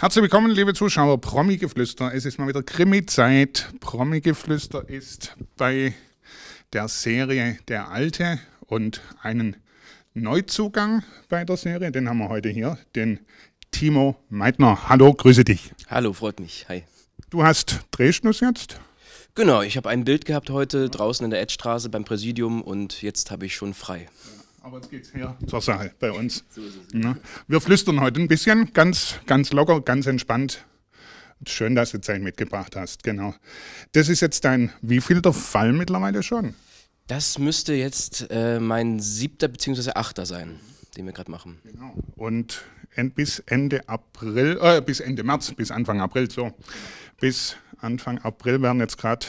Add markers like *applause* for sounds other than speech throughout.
Herzlich willkommen, liebe Zuschauer. Promi-Geflüster. Es ist mal wieder Krimi-Zeit. Promi-Geflüster ist bei der Serie Der Alte und einen Neuzugang bei der Serie. Den haben wir heute hier, den Timo Meitner. Hallo, grüße dich. Hallo, freut mich. Hi. Du hast Drehschluss jetzt? Genau, ich habe ein Bild gehabt heute draußen in der Edstraße beim Präsidium und jetzt habe ich schon frei. Ja aber jetzt geht es her zur Sache bei uns. So ja. Wir flüstern heute ein bisschen, ganz, ganz locker, ganz entspannt. Schön, dass du Zeit mitgebracht hast, genau. Das ist jetzt dein wievielter Fall mittlerweile schon? Das müsste jetzt äh, mein siebter bzw. achter sein, den wir gerade machen. Genau. Und bis Ende April, äh, bis Ende März, bis Anfang April, so. Bis Anfang April werden jetzt gerade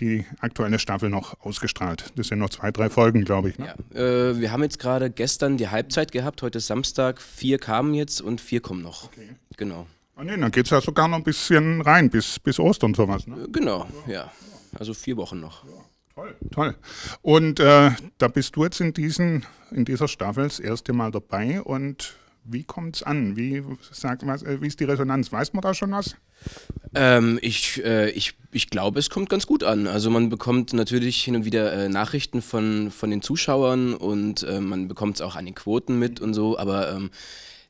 die aktuelle Staffel noch ausgestrahlt. Das sind noch zwei, drei Folgen, glaube ich. Ne? Ja, äh, wir haben jetzt gerade gestern die Halbzeit gehabt, heute ist Samstag, vier kamen jetzt und vier kommen noch. Okay. Genau. Ah, nee, dann geht es ja sogar noch ein bisschen rein, bis, bis Ostern sowas. Ne? Äh, genau, ja. ja. Also vier Wochen noch. Ja. Toll. Toll. Und äh, da bist du jetzt in, diesen, in dieser Staffel das erste Mal dabei und wie kommt es an? Wie, sagt, was, äh, wie ist die Resonanz? Weiß man da schon was? Ähm, ich, äh, ich, ich glaube, es kommt ganz gut an. Also man bekommt natürlich hin und wieder äh, Nachrichten von, von den Zuschauern und äh, man bekommt es auch an den Quoten mit und so, aber ähm,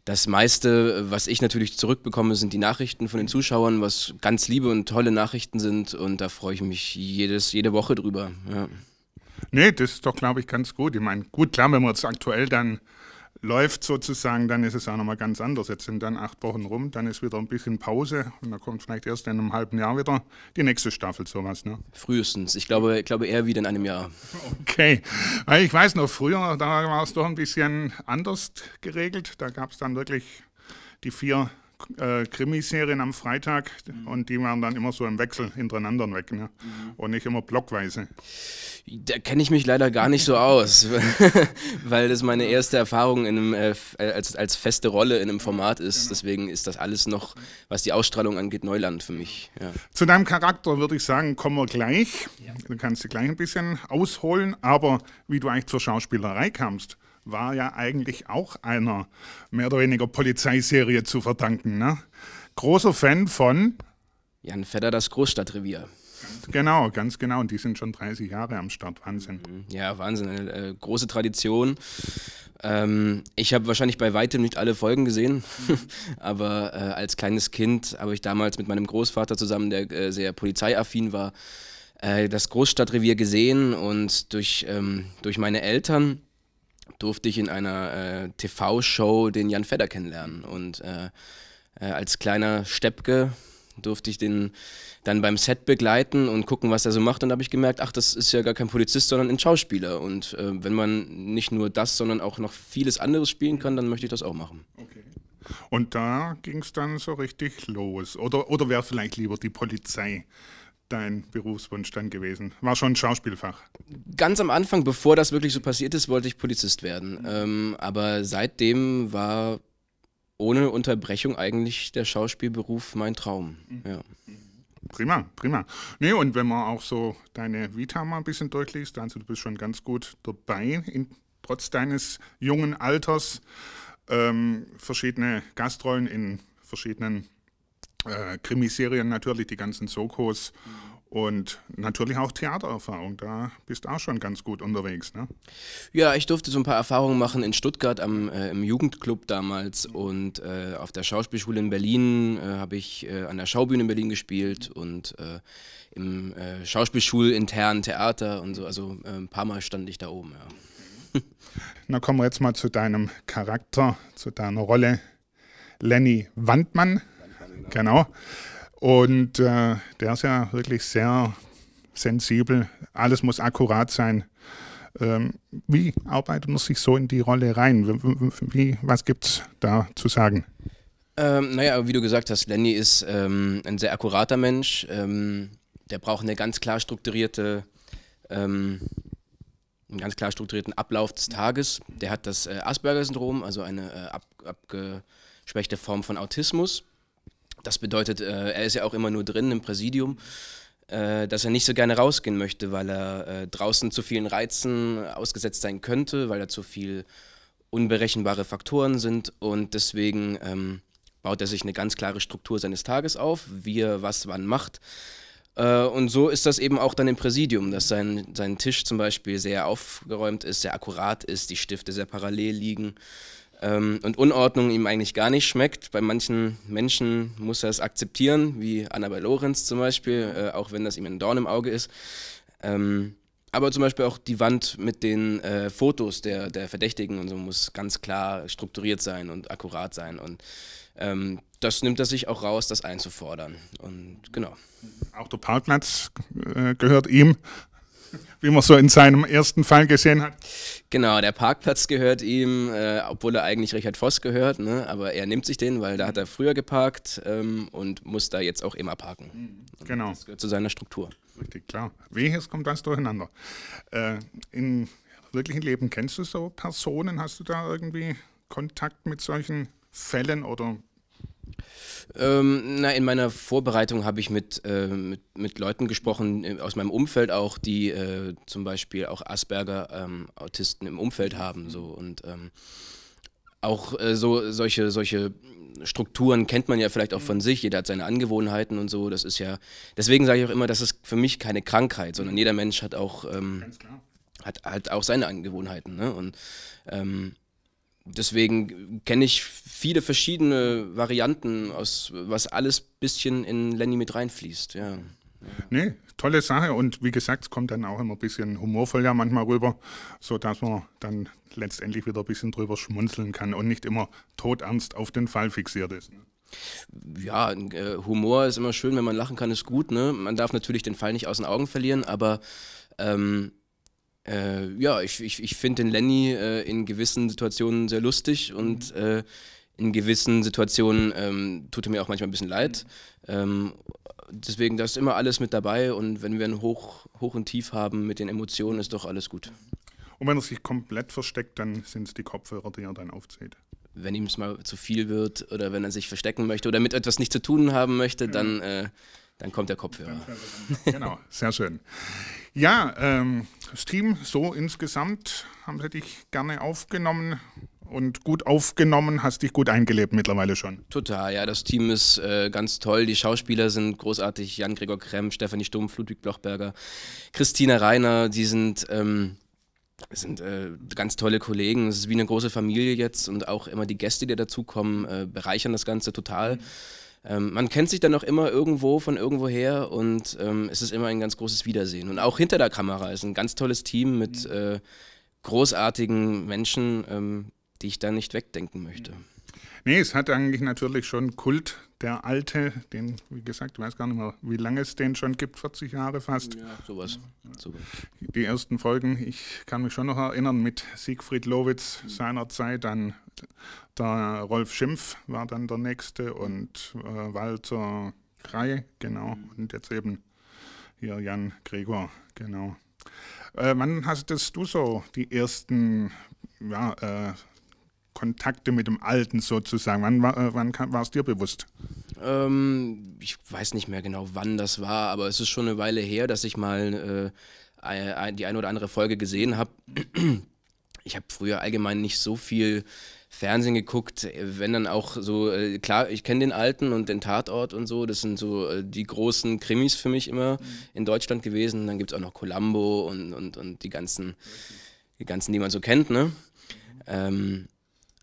das meiste, was ich natürlich zurückbekomme, sind die Nachrichten von den Zuschauern, was ganz liebe und tolle Nachrichten sind und da freue ich mich jedes, jede Woche drüber. Ja. Nee, das ist doch, glaube ich, ganz gut. Ich meine, gut, klar, wenn man jetzt aktuell dann läuft sozusagen, dann ist es auch nochmal ganz anders. Jetzt sind dann acht Wochen rum, dann ist wieder ein bisschen Pause und dann kommt vielleicht erst in einem halben Jahr wieder die nächste Staffel, sowas. Ne? Frühestens. Ich glaube, ich glaube eher wieder in einem Jahr. Okay. Weil ich weiß noch, früher, da war es doch ein bisschen anders geregelt. Da gab es dann wirklich die vier äh, Krimiserien am Freitag mhm. und die waren dann immer so im Wechsel hintereinander weg ne? mhm. und nicht immer blockweise. Da kenne ich mich leider gar nicht so aus, *laughs* weil das meine erste Erfahrung in einem, äh, äh, als, als feste Rolle in einem Format ist. Genau. Deswegen ist das alles noch, was die Ausstrahlung angeht, Neuland für mich. Ja. Zu deinem Charakter würde ich sagen, kommen wir gleich. Ja. Du kannst dich gleich ein bisschen ausholen, aber wie du eigentlich zur Schauspielerei kamst, war ja eigentlich auch einer mehr oder weniger Polizeiserie zu verdanken. Ne? Großer Fan von Jan Fedder, das Großstadtrevier. Genau, ganz genau. Und die sind schon 30 Jahre am Start. Wahnsinn. Mhm. Ja, Wahnsinn. Eine äh, große Tradition. Ähm, ich habe wahrscheinlich bei weitem nicht alle Folgen gesehen, *laughs* aber äh, als kleines Kind habe ich damals mit meinem Großvater zusammen, der äh, sehr polizeiaffin war, äh, das Großstadtrevier gesehen und durch, ähm, durch meine Eltern durfte ich in einer äh, TV-Show den Jan Fedder kennenlernen. Und äh, äh, als kleiner Steppke durfte ich den dann beim Set begleiten und gucken, was er so macht. Und da habe ich gemerkt, ach, das ist ja gar kein Polizist, sondern ein Schauspieler. Und äh, wenn man nicht nur das, sondern auch noch vieles anderes spielen kann, dann möchte ich das auch machen. Okay. Und da ging es dann so richtig los. Oder, oder wäre vielleicht lieber die Polizei dein Berufswunsch dann gewesen? War schon ein Schauspielfach? Ganz am Anfang, bevor das wirklich so passiert ist, wollte ich Polizist werden. Ähm, aber seitdem war ohne Unterbrechung eigentlich der Schauspielberuf mein Traum. Mhm. Ja. Prima, prima. Nee, und wenn man auch so deine Vita mal ein bisschen durchliest, also du bist schon ganz gut dabei, in, trotz deines jungen Alters, ähm, verschiedene Gastrollen in verschiedenen äh, Krimiserien natürlich, die ganzen Sokos mhm. und natürlich auch Theatererfahrung. Da bist du auch schon ganz gut unterwegs, ne? Ja, ich durfte so ein paar Erfahrungen machen in Stuttgart am, äh, im Jugendclub damals und äh, auf der Schauspielschule in Berlin äh, habe ich äh, an der Schaubühne in Berlin gespielt und äh, im Schauspielschulinternen Theater und so. Also ein paar Mal stand ich da oben, ja. *laughs* Na kommen wir jetzt mal zu deinem Charakter, zu deiner Rolle. Lenny Wandmann Genau. Und äh, der ist ja wirklich sehr sensibel. Alles muss akkurat sein. Ähm, wie arbeitet man sich so in die Rolle rein? Wie, was gibt es da zu sagen? Ähm, naja, wie du gesagt hast, Lenny ist ähm, ein sehr akkurater Mensch. Ähm, der braucht eine ganz klar strukturierte, ähm, einen ganz klar strukturierten Ablauf des Tages. Der hat das äh, Asperger-Syndrom, also eine äh, ab, abgeschwächte Form von Autismus. Das bedeutet, äh, er ist ja auch immer nur drin im Präsidium, äh, dass er nicht so gerne rausgehen möchte, weil er äh, draußen zu vielen Reizen ausgesetzt sein könnte, weil da zu viele unberechenbare Faktoren sind und deswegen ähm, baut er sich eine ganz klare Struktur seines Tages auf, wie er was wann macht. und so ist das eben auch dann im Präsidium, dass sein, sein Tisch zum Beispiel sehr aufgeräumt ist, sehr akkurat ist, die Stifte sehr parallel liegen ähm, und Unordnung ihm eigentlich gar nicht schmeckt. Bei manchen Menschen muss er es akzeptieren, wie Annabelle Lorenz zum Beispiel, äh, auch wenn das ihm ein Dorn im Auge ist. Ähm, aber zum Beispiel auch die Wand mit den äh, Fotos der, der Verdächtigen und so muss ganz klar strukturiert sein und akkurat sein. Und ähm, das nimmt er sich auch raus, das einzufordern. Und genau. Auch der Parkplatz äh, gehört ihm wie man so in seinem ersten Fall gesehen hat. Genau, der Parkplatz gehört ihm, äh, obwohl er eigentlich Richard Voss gehört, ne? aber er nimmt sich den, weil da hat er früher geparkt ähm, und muss da jetzt auch immer parken. Mhm, genau. Das gehört zu seiner Struktur. Richtig, klar. Welches kommt das durcheinander. Äh, Im wirklichen Leben kennst du so Personen? Hast du da irgendwie Kontakt mit solchen Fällen oder ähm, na, in meiner Vorbereitung habe ich mit, äh, mit, mit, Leuten gesprochen, äh, aus meinem Umfeld auch, die äh, zum Beispiel auch Asperger-Autisten ähm, im Umfeld haben. So, und ähm, auch äh, so, solche, solche Strukturen kennt man ja vielleicht auch von mhm. sich. Jeder hat seine Angewohnheiten und so. Das ist ja, deswegen sage ich auch immer, das ist für mich keine Krankheit, sondern mhm. jeder Mensch hat auch, ähm, hat, hat auch seine Angewohnheiten. Ne? Und ähm, deswegen kenne ich viele verschiedene Varianten, aus was alles bisschen in Lenny mit reinfließt, ja. Nee, tolle Sache und wie gesagt, es kommt dann auch immer ein bisschen humorvoll ja manchmal rüber, sodass man dann letztendlich wieder ein bisschen drüber schmunzeln kann und nicht immer todernst auf den Fall fixiert ist. Ne? Ja, äh, Humor ist immer schön, wenn man lachen kann, ist gut. Ne? Man darf natürlich den Fall nicht aus den Augen verlieren, aber ähm, äh, ja, ich, ich, ich finde den Lenny äh, in gewissen Situationen sehr lustig und mhm. äh, in gewissen Situationen ähm, tut er mir auch manchmal ein bisschen leid. Mhm. Ähm, deswegen, da ist immer alles mit dabei und wenn wir ein Hoch, Hoch und Tief haben mit den Emotionen, ist doch alles gut. Mhm. Und wenn er sich komplett versteckt, dann sind es die Kopfhörer, die er dann aufzählt. Wenn ihm es mal zu viel wird oder wenn er sich verstecken möchte oder mit etwas nicht zu tun haben möchte, ja. dann, äh, dann kommt der Kopfhörer. Genau, sehr schön. Ja, ähm, das Team so insgesamt haben sie dich gerne aufgenommen und gut aufgenommen, hast dich gut eingelebt mittlerweile schon. Total, ja, das Team ist äh, ganz toll. Die Schauspieler sind großartig. Jan-Gregor Krem, Stefanie Stumpf, Ludwig Blochberger, Christina Reiner, die sind. Ähm, sind äh, ganz tolle Kollegen. Es ist wie eine große Familie jetzt und auch immer die Gäste, die dazukommen, äh, bereichern das Ganze total. Mhm ähm, man kennt sich dann auch immer irgendwo von irgendwo her und ähm, es ist immer ein ganz großes Wiedersehen. Und auch hinter der Kamera ist ein ganz tolles Team mit mhm. äh, großartigen Menschen, ähm, die ich da nicht wegdenken möchte. Mhm. Nee, es hat eigentlich natürlich schon Kult, der alte, den, wie gesagt, ich weiß gar nicht mehr, wie lange es den schon gibt, 40 Jahre fast. Ja, sowas. Die ersten Folgen, ich kann mich schon noch erinnern, mit Siegfried Lowitz mhm. seiner Zeit, dann der Rolf Schimpf war dann der Nächste und äh, Walter Krei, genau, mhm. und jetzt eben hier Jan Gregor, genau. Äh, wann hast du so die ersten ja, äh, Kontakte mit dem Alten sozusagen? Wann, äh, wann, war es dir bewusst? Ähm, ich weiß nicht mehr genau, wann das war, aber es ist schon eine Weile her, dass ich mal äh, die eine oder andere Folge gesehen habe. *clears throat* Ich habe früher allgemein nicht so viel Fernsehen geguckt, wenn dann auch so, äh, klar, ich kenne den Alten und den Tatort und so, das sind so äh, die großen Krimis für mich immer mhm. in Deutschland gewesen. Dann gibt es auch noch Columbo und, und, und die ganzen, die ganzen, die man so kennt, ne? Mhm. Ähm,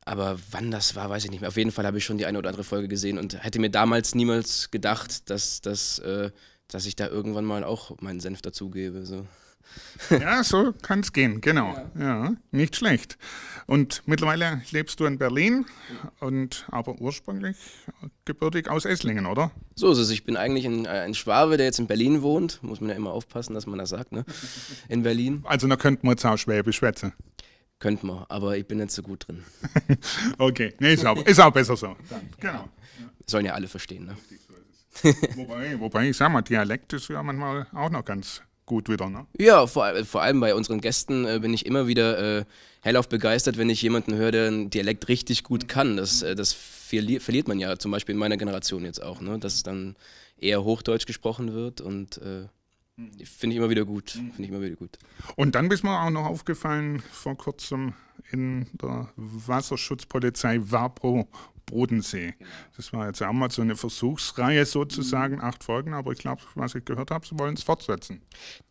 aber wann das war, weiß ich nicht mehr. Auf jeden Fall habe ich schon die eine oder andere Folge gesehen und hätte mir damals niemals gedacht, dass, dass, äh, dass ich da irgendwann mal auch meinen Senf dazugebe. So. *laughs* ja, so kann es gehen, genau. Ja. ja. nicht schlecht. Und mittlerweile lebst du in Berlin, und aber ursprünglich gebürtig aus Esslingen, oder? So ist es. Ich bin eigentlich ein, ein äh, Schwabe, der jetzt in Berlin wohnt. Muss man ja immer aufpassen, dass man das sagt, ne? In Berlin. Also, da könnten wir jetzt auch Schwäbisch schwätzen. Könnte man, aber ich bin nicht so gut drin. *laughs* okay, nee, ist auch, ist auch besser so. Dann, genau. Ja. Sollen ja alle verstehen, ne? wobei, wobei, ich sag mal, Dialekt ist ja manchmal auch noch ganz gut wieder, ne? Ja, vor, vor allem bei unseren Gästen äh, bin ich immer wieder äh, hellauf begeistert, wenn ich jemanden höre, der einen Dialekt richtig gut kann. Das, äh, das verli verliert man ja zum Beispiel in meiner Generation jetzt auch, ne? Dass dann eher Hochdeutsch gesprochen wird und äh, Mhm. Finde ich immer wieder gut. Mhm. Finde ich immer wieder gut. Und dann bist mir auch noch aufgefallen vor kurzem in der Wasserschutzpolizei Wapro Bodensee. Genau. Das war jetzt auch mal so eine Versuchsreihe sozusagen, mhm. acht Folgen, aber ich glaube, was ich gehört habe, sie wollen es fortsetzen.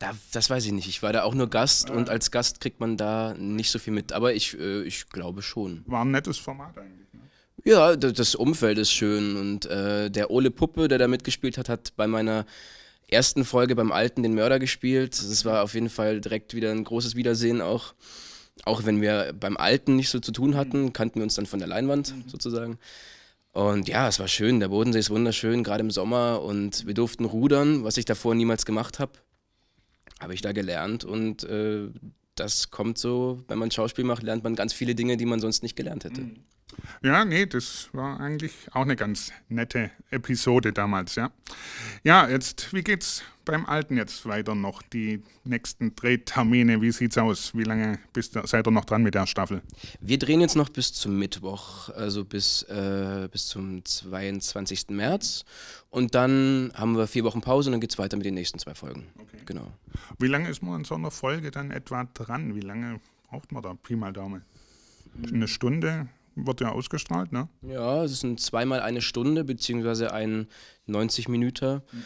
Da, das weiß ich nicht. Ich war da auch nur Gast äh, und als Gast kriegt man da nicht so viel mit, aber ich, äh, ich glaube schon. War ein nettes Format eigentlich. Ne? Ja, das Umfeld ist schön und äh, der Ole Puppe, der da mitgespielt hat, hat bei meiner ersten Folge beim Alten den Mörder gespielt. Das war auf jeden Fall direkt wieder ein großes Wiedersehen auch. Auch wenn wir beim Alten nicht so zu tun hatten, kannten wir uns dann von der Leinwand mhm. sozusagen. Und ja, es war schön. Der Bodensee ist wunderschön, gerade im Sommer. Und wir durften rudern, was ich davor niemals gemacht habe. Habe ich da gelernt. Und äh, das kommt so, wenn man Schauspiel macht, lernt man ganz viele Dinge, die man sonst nicht gelernt hätte. Mhm. Ja, nee, das war eigentlich auch eine ganz nette Episode damals, ja. Ja, jetzt, wie geht's beim Alten jetzt weiter noch? Die nächsten Drehtermine, wie sieht's aus? Wie lange bist, seid ihr noch dran mit der Staffel? Wir drehen jetzt noch bis zum Mittwoch, also bis, äh, bis zum 22. März. Und dann haben wir vier Wochen Pause und dann geht's weiter mit den nächsten zwei Folgen. Okay. Genau. Wie lange ist man an so einer Folge dann etwa dran? Wie lange braucht man da? Pi mal Daumen. Eine Stunde? wird ja ausgestrahlt, ne? Ja, es ist ein zweimal eine Stunde, beziehungsweise ein 90 Minuten. Mhm.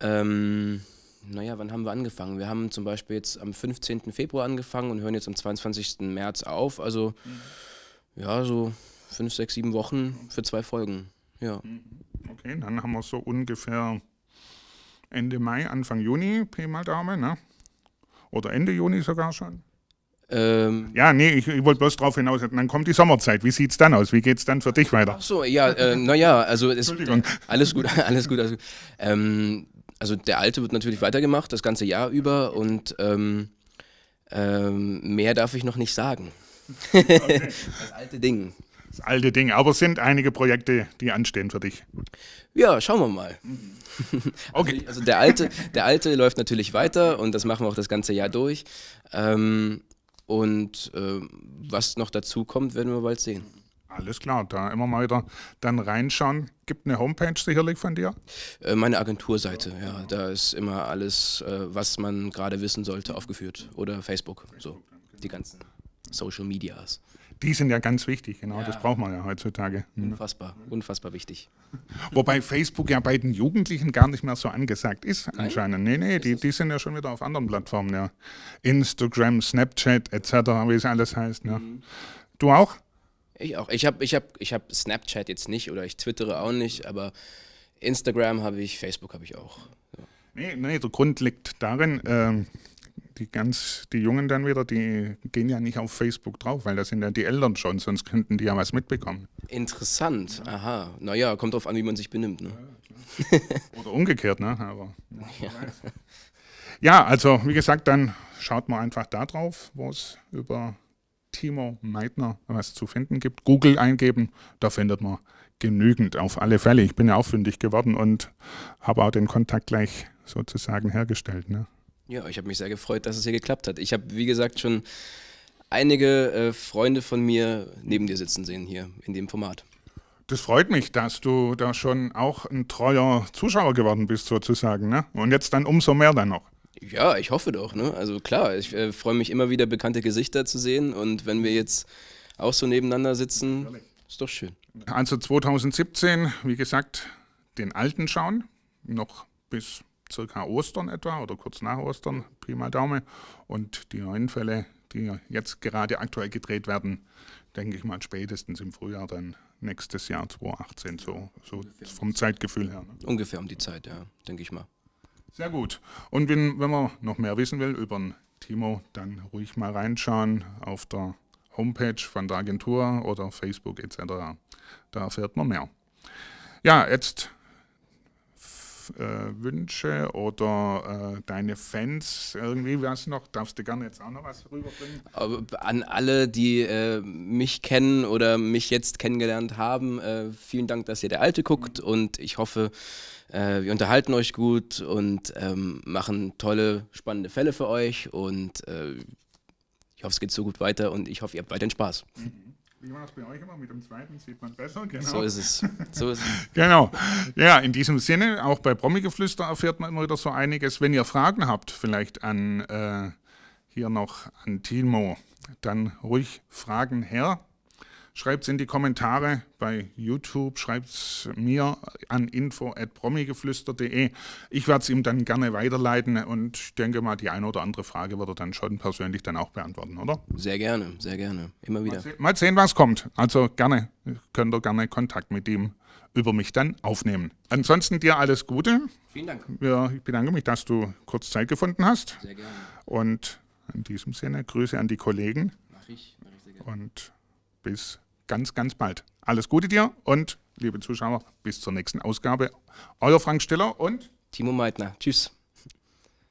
Ähm, naja, wann haben wir angefangen? Wir haben zum Beispiel jetzt am 15. Februar angefangen und hören jetzt am 22. März auf. Also, mhm. ja, so fünf, sechs, sieben Wochen für zwei Folgen. Ja. Mhm. Okay, dann haben wir so ungefähr Ende Mai, Anfang Juni, P mal Dame, ne? Oder Ende Juni sogar schon. Ähm ja, nee, ich, ich wollte bloß darauf hinaus. Dann kommt die Sommerzeit. Wie sieht es dann aus? Wie geht es dann für dich weiter? Ach so, ja, äh, naja, also es, Entschuldigung. alles gut, *laughs* alles gut. Also, ähm, also, der alte wird natürlich weitergemacht, das ganze Jahr über und ähm, ähm mehr darf ich noch nicht sagen. Okay. *laughs* das alte Ding. Das alte Ding. Aber es sind einige Projekte, die anstehen für dich. Ja, schauen wir mal. Mhm. *laughs* Also okay. Also, also der, alte, der alte läuft natürlich weiter und das machen wir auch das ganze Jahr durch. Ähm, und äh, was noch dazu kommt, werden wir bald sehen. Alles klar, da immer mal wieder dann reinschauen. Gibt eine Homepage sicherlich von dir? Äh, meine Agenturseite, ja. Da ist immer alles, äh, was man gerade wissen sollte, aufgeführt. Oder Facebook, so. Die ganzen Social Medias die sind ja ganz wichtig, genau, ja. das braucht man ja heutzutage. Mhm. Unfassbar, unfassbar wichtig. Wobei Facebook ja bei den Jugendlichen gar nicht mehr so angesagt ist, Nein? anscheinend. Nee, nee, die, die sind ja schon wieder auf anderen Plattformen, ja. Instagram, Snapchat etc., wie es alles heißt. Ja. Ne. Mhm. Du auch? Ich auch. Ich habe ich hab, ich hab Snapchat jetzt nicht oder ich twittere auch nicht, aber Instagram habe ich, Facebook habe ich auch. Ja. Nee, nee, der Grund liegt darin, ähm, die ganz, die Jungen dann wieder, die gehen ja nicht auf Facebook drauf, weil da sind ja die Eltern schon, sonst könnten die ja was mitbekommen. Interessant, aha. Naja, kommt drauf an, wie man sich benimmt. Ne? Ja, *laughs* Oder umgekehrt, ne? Aber, ja. ja, *laughs* also wie gesagt, dann schaut mal einfach da drauf, wo es über Timo Meitner was zu finden gibt. Google eingeben, da findet man genügend auf alle Fälle. Ich bin ja auch fündig geworden und habe auch den Kontakt gleich sozusagen hergestellt. Ne? Ja, ich habe mich sehr gefreut, dass es hier geklappt hat. Ich habe, wie gesagt, schon einige äh, Freunde von mir neben dir sitzen sehen hier in dem Format. Das freut mich, dass du da schon auch ein treuer Zuschauer geworden bist, sozusagen. Ne? Und jetzt dann umso mehr dann noch. Ja, ich hoffe doch. Ne? Also klar, ich äh, freue mich immer wieder, bekannte Gesichter zu sehen. Und wenn wir jetzt auch so nebeneinander sitzen, ist doch schön. Also 2017, wie gesagt, den Alten schauen, noch bis circa Ostern etwa oder kurz nach Ostern, prima Daumen. Und die neuen Fälle, die jetzt gerade aktuell gedreht werden, denke ich mal spätestens im Frühjahr dann nächstes Jahr 2018, so, so vom Zeitgefühl her. Ne? Ungefähr um die Zeit, ja, denke ich mal. Sehr gut. Und wenn, wenn man noch mehr wissen will über den Timo, dann ruhig mal reinschauen auf der Homepage von der Agentur oder Facebook etc. Da erfährt man mehr. Ja, jetzt äh, Wünsche oder äh, deine Fans, irgendwie was noch? Darfst du gerne jetzt auch noch was rüberbringen? An alle, die äh, mich kennen oder mich jetzt kennengelernt haben, äh, vielen Dank, dass ihr der Alte guckt mhm. und ich hoffe, äh, wir unterhalten euch gut und ähm, machen tolle, spannende Fälle für euch und äh, ich hoffe, es geht so gut weiter und ich hoffe, ihr habt weiterhin Spaß. Mhm. Wie war das bei euch immer? Mit dem zweiten sieht man besser, genau. So ist es. So ist es. *laughs* genau. Ja, in diesem Sinne, auch bei Promigeflüster erfährt man immer wieder so einiges. Wenn ihr Fragen habt, vielleicht an äh, hier noch an Timo, dann ruhig Fragen her. Schreibt es in die Kommentare bei YouTube, schreibt es mir an info.promigeflüster.de. Ich werde es ihm dann gerne weiterleiten und ich denke mal, die eine oder andere Frage wird er dann schon persönlich dann auch beantworten, oder? Sehr gerne, sehr gerne. Immer wieder. Mal, se mal sehen, was kommt. Also gerne, könnt ihr gerne Kontakt mit ihm über mich dann aufnehmen. Ansonsten dir alles Gute. Vielen Dank. Ja, ich bedanke mich, dass du kurz Zeit gefunden hast. Sehr gerne. Und in diesem Sinne Grüße an die Kollegen. Mach ich, mach ich sehr gerne. Und bis ganz, ganz bald. Alles Gute dir und liebe Zuschauer, bis zur nächsten Ausgabe. Euer Frank Stiller und Timo Meitner. Tschüss.